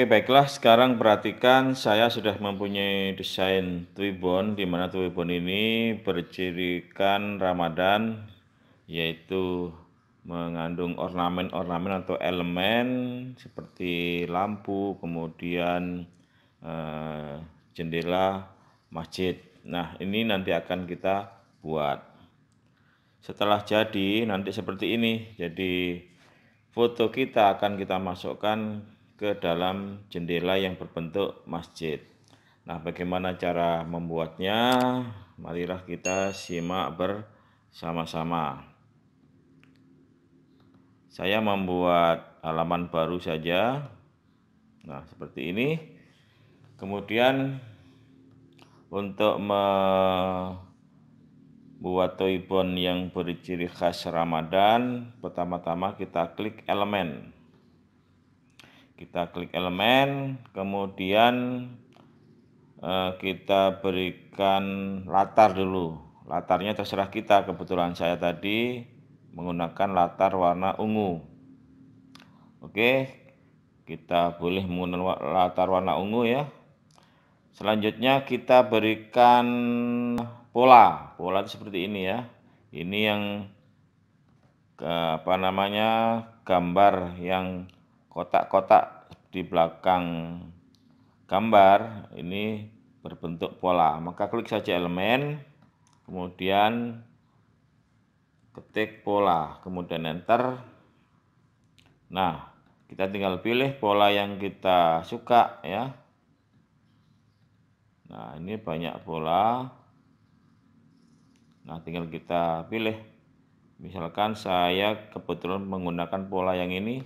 Oke, baiklah. Sekarang perhatikan saya sudah mempunyai desain Twibbon, di mana Twibbon ini bercirikan Ramadan, yaitu mengandung ornamen-ornamen atau elemen seperti lampu, kemudian eh, jendela masjid. Nah, ini nanti akan kita buat. Setelah jadi, nanti seperti ini. Jadi, foto kita akan kita masukkan ke dalam jendela yang berbentuk masjid. Nah, bagaimana cara membuatnya? Marilah kita simak bersama-sama. Saya membuat halaman baru saja. Nah, seperti ini. Kemudian untuk membuat toibon yang berciri khas Ramadan, pertama-tama kita klik elemen kita klik elemen kemudian eh, kita berikan latar dulu latarnya terserah kita kebetulan saya tadi menggunakan latar warna ungu oke kita boleh menggunakan latar warna ungu ya selanjutnya kita berikan pola pola seperti ini ya ini yang ke, apa namanya gambar yang kotak-kotak di belakang gambar ini berbentuk pola. Maka klik saja elemen, kemudian ketik pola, kemudian enter. Nah, kita tinggal pilih pola yang kita suka ya. Nah, ini banyak pola. Nah, tinggal kita pilih. Misalkan saya kebetulan menggunakan pola yang ini,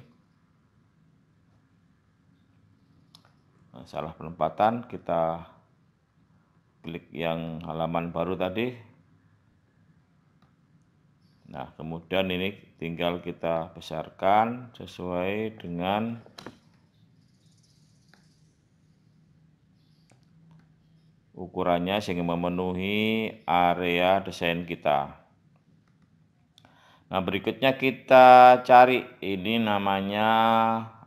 salah penempatan kita klik yang halaman baru tadi nah kemudian ini tinggal kita besarkan sesuai dengan ukurannya sehingga memenuhi area desain kita Nah, berikutnya kita cari ini namanya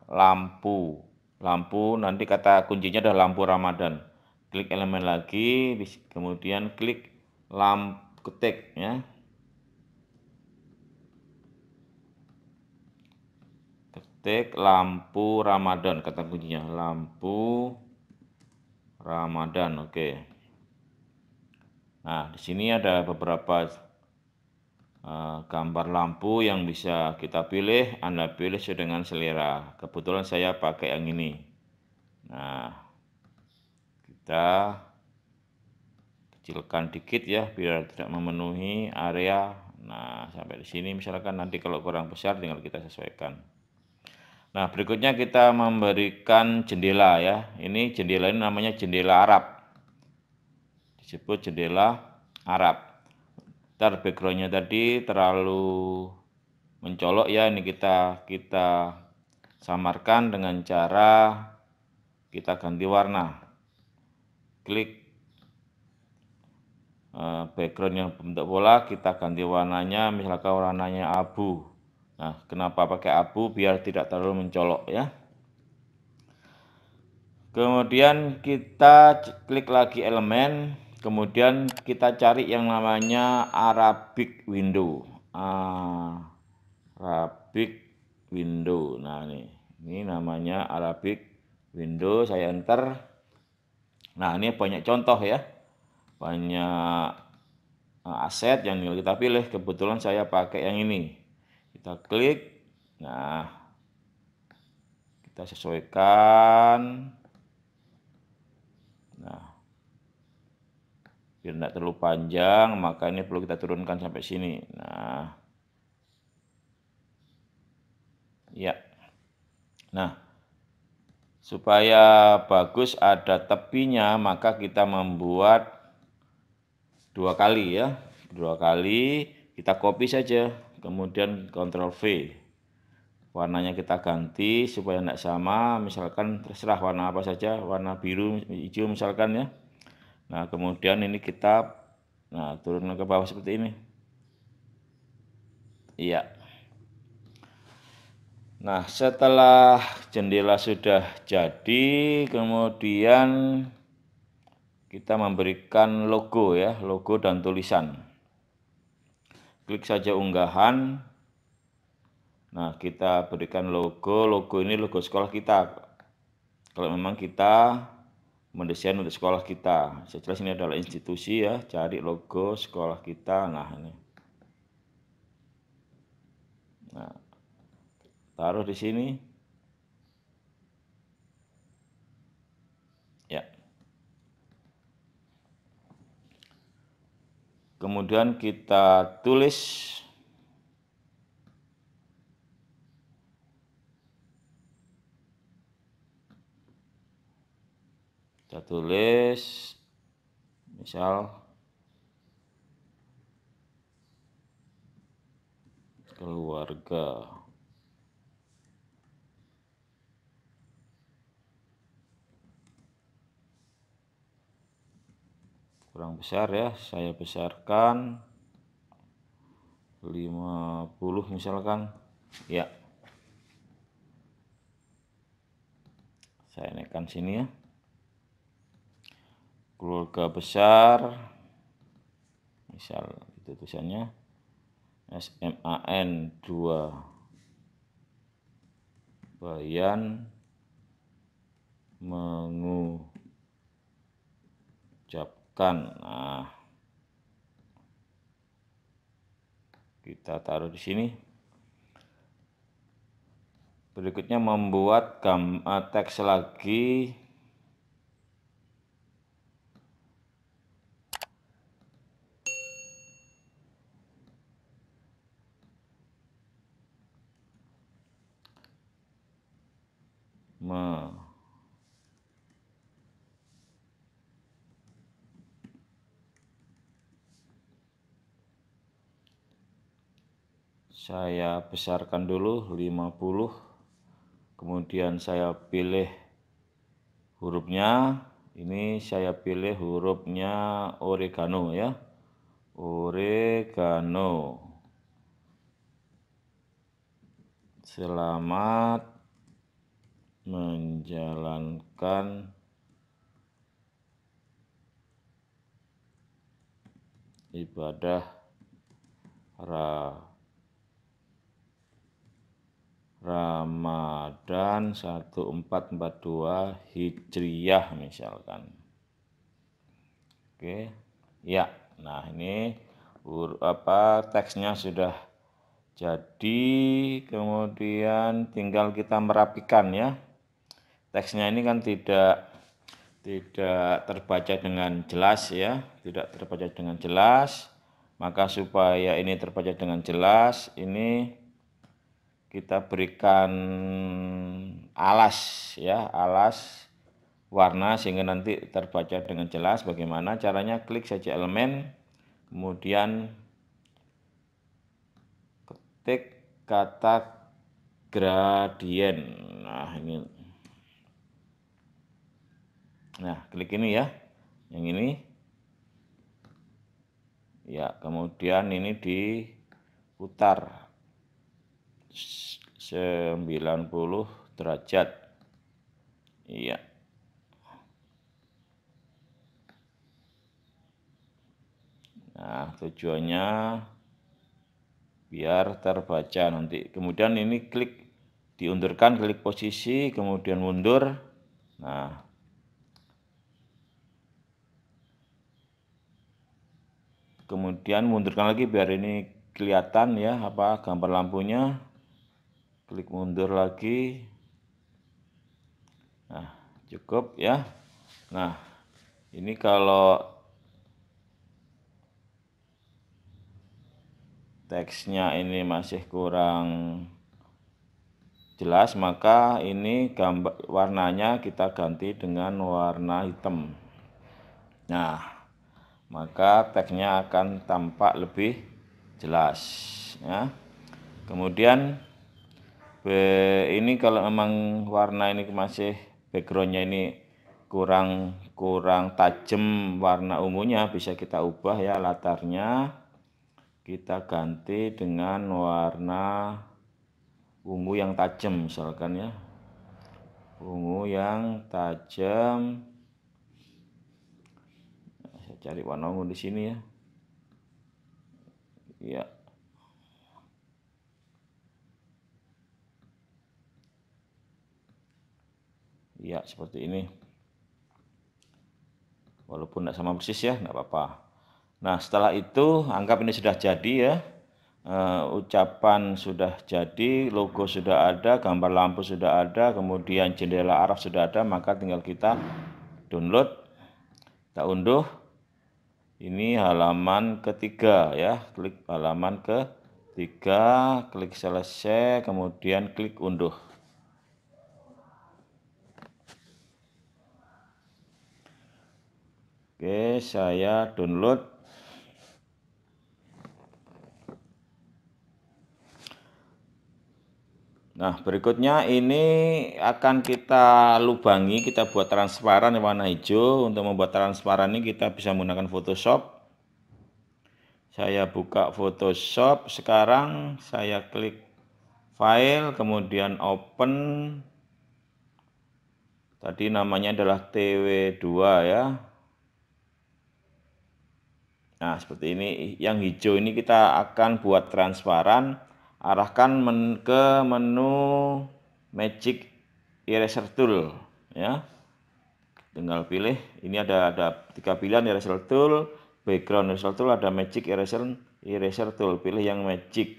lampu lampu nanti kata kuncinya adalah lampu Ramadan klik elemen lagi kemudian klik lampu ketik ya ketik lampu Ramadan kata kuncinya lampu Ramadan oke okay. nah di sini ada beberapa Eh, gambar lampu yang bisa kita pilih, Anda pilih sesuai dengan selera. Kebetulan saya pakai yang ini. Nah, kita kecilkan dikit ya biar tidak memenuhi area. Nah, sampai di sini misalkan nanti kalau kurang besar tinggal kita sesuaikan. Nah, berikutnya kita memberikan jendela ya. Ini jendela ini namanya jendela Arab. Disebut jendela Arab ntar backgroundnya tadi terlalu mencolok ya ini kita kita samarkan dengan cara kita ganti warna klik eh, background yang bentuk bola kita ganti warnanya misalkan warnanya abu nah kenapa pakai abu biar tidak terlalu mencolok ya kemudian kita klik lagi elemen kemudian kita cari yang namanya Arabic window Arabic window nah ini ini namanya Arabic window saya enter nah ini banyak contoh ya banyak eh, aset yang kita pilih kebetulan saya pakai yang ini kita klik nah kita sesuaikan nah biar tidak terlalu panjang maka ini perlu kita turunkan sampai sini nah ya nah supaya bagus ada tepinya maka kita membuat dua kali ya dua kali kita copy saja kemudian Ctrl V warnanya kita ganti supaya tidak sama misalkan terserah warna apa saja warna biru hijau misalkan ya Nah, kemudian ini kita nah turun ke bawah seperti ini. Iya. Nah, setelah jendela sudah jadi, kemudian kita memberikan logo ya, logo dan tulisan. Klik saja unggahan. Nah, kita berikan logo. Logo ini logo sekolah kita. Kalau memang kita mendesain untuk sekolah kita. Secara ini adalah institusi ya, cari logo sekolah kita. Nah, ini. Nah, taruh di sini. Ya. Kemudian kita tulis kita tulis misal keluarga kurang besar ya saya besarkan 50 misalkan ya saya naikkan sini ya keluarga besar misal itu tulisannya SMAN 2 Bayan mengucapkan nah kita taruh di sini berikutnya membuat gam teks lagi saya besarkan dulu 50 kemudian saya pilih hurufnya ini saya pilih hurufnya oregano ya oregano selamat menjalankan ibadah rah Ramadan 1442 Hijriah misalkan. Oke, ya. Nah, ini apa teksnya sudah jadi, kemudian tinggal kita merapikan ya. Teksnya ini kan tidak tidak terbaca dengan jelas ya, tidak terbaca dengan jelas. Maka supaya ini terbaca dengan jelas, ini kita berikan alas ya, alas warna sehingga nanti terbaca dengan jelas bagaimana caranya klik saja elemen kemudian ketik kata gradien nah ini nah klik ini ya yang ini ya kemudian ini diputar 90 derajat. Iya. Nah, tujuannya biar terbaca nanti. Kemudian ini klik diundurkan, klik posisi, kemudian mundur. Nah, kemudian mundurkan lagi biar ini kelihatan ya apa gambar lampunya klik mundur lagi nah cukup ya nah ini kalau teksnya ini masih kurang jelas maka ini gambar warnanya kita ganti dengan warna hitam nah maka teksnya akan tampak lebih jelas ya kemudian Be, ini kalau emang warna ini masih backgroundnya ini kurang kurang tajam warna ungunya bisa kita ubah ya latarnya kita ganti dengan warna ungu yang tajam misalkan ya ungu yang tajam saya cari warna ungu di sini ya ya pihak ya, seperti ini walaupun tidak sama persis ya tidak apa-apa nah setelah itu anggap ini sudah jadi ya uh, ucapan sudah jadi, logo sudah ada, gambar lampu sudah ada, kemudian jendela Arab sudah ada, maka tinggal kita download, kita unduh. Ini halaman ketiga ya, klik halaman ketiga, klik selesai, kemudian klik unduh. Oke, saya download Nah, berikutnya ini akan kita lubangi, kita buat transparan warna hijau. Untuk membuat transparan ini kita bisa menggunakan Photoshop. Saya buka Photoshop, sekarang saya klik file, kemudian open. Tadi namanya adalah TW2 ya. Nah, seperti ini. Yang hijau ini kita akan buat transparan. Arahkan men ke menu Magic Eraser Tool. Ya. Tinggal pilih. Ini ada ada tiga pilihan Eraser Tool, Background Eraser Tool, ada Magic Eraser Eraser Tool. Pilih yang Magic.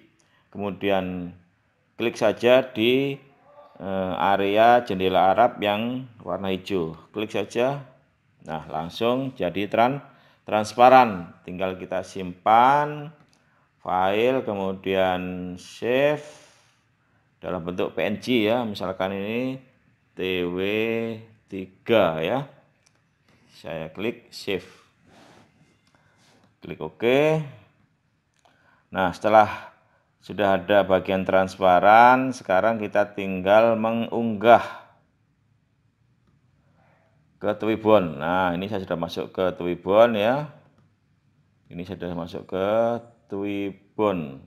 Kemudian klik saja di eh, area jendela Arab yang warna hijau. Klik saja. Nah, langsung jadi transparan transparan. Tinggal kita simpan file kemudian save dalam bentuk PNG ya. Misalkan ini TW3 ya. Saya klik save. Klik OK. Nah, setelah sudah ada bagian transparan, sekarang kita tinggal mengunggah ke twibbon. Nah, ini saya sudah masuk ke twibbon ya. Ini saya sudah masuk ke twibbon.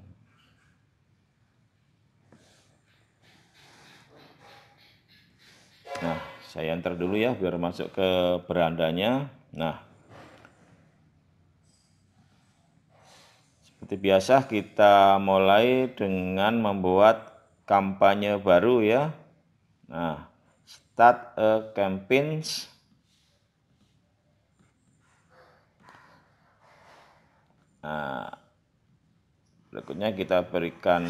Nah, saya enter dulu ya biar masuk ke berandanya. Nah, seperti biasa kita mulai dengan membuat kampanye baru ya. Nah, start a campaigns Nah, berikutnya kita berikan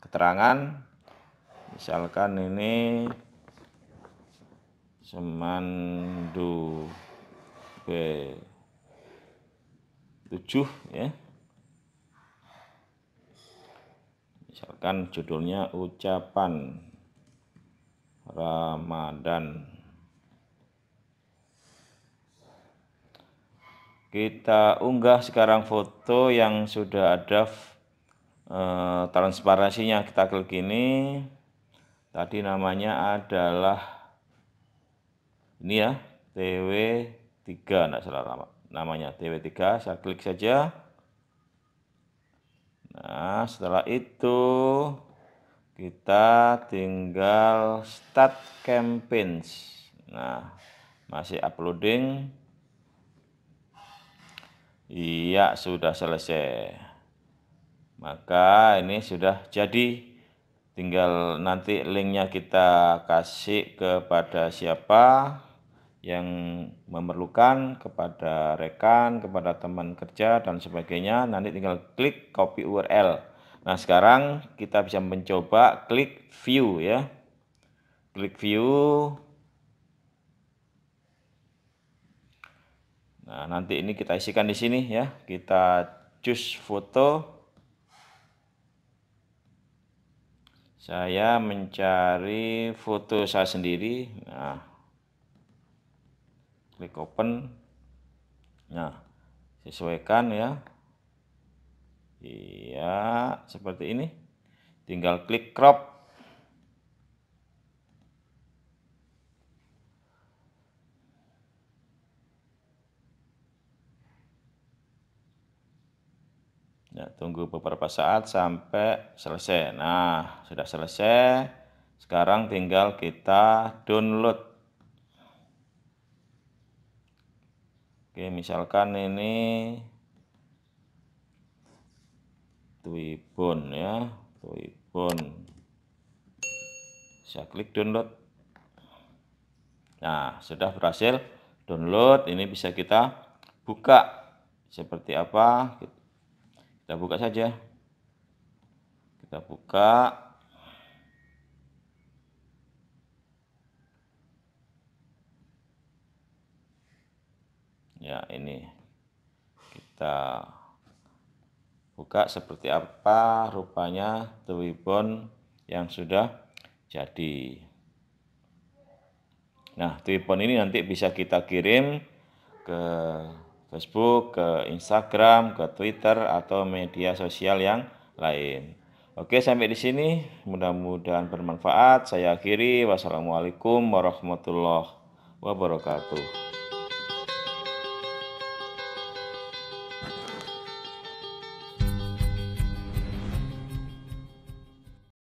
keterangan. Misalkan ini Semandu B7 ya. Misalkan judulnya ucapan Ramadan. kita unggah sekarang foto yang sudah ada uh, transparansinya kita klik ini tadi namanya adalah ini ya TW3 enggak salah nama, namanya TW3 saya klik saja nah setelah itu kita tinggal start campaigns nah masih uploading Iya, sudah selesai. Maka ini sudah jadi. Tinggal nanti linknya kita kasih kepada siapa yang memerlukan, kepada rekan, kepada teman kerja, dan sebagainya. Nanti tinggal klik copy URL. Nah, sekarang kita bisa mencoba klik view ya. Klik view, Nah, nanti ini kita isikan di sini ya. Kita choose foto. Saya mencari foto saya sendiri. Nah, klik open. Nah, sesuaikan ya. Iya, seperti ini. Tinggal klik crop. tunggu beberapa saat sampai selesai nah sudah selesai sekarang tinggal kita download oke misalkan ini Twibbon ya Twibbon saya klik download nah sudah berhasil download ini bisa kita buka seperti apa kita buka saja kita buka ya ini kita buka seperti apa rupanya twibbon yang sudah jadi nah twibbon ini nanti bisa kita kirim ke Facebook, ke Instagram, ke Twitter atau media sosial yang lain. Oke, sampai di sini mudah-mudahan bermanfaat. Saya akhiri. Wassalamualaikum warahmatullahi wabarakatuh.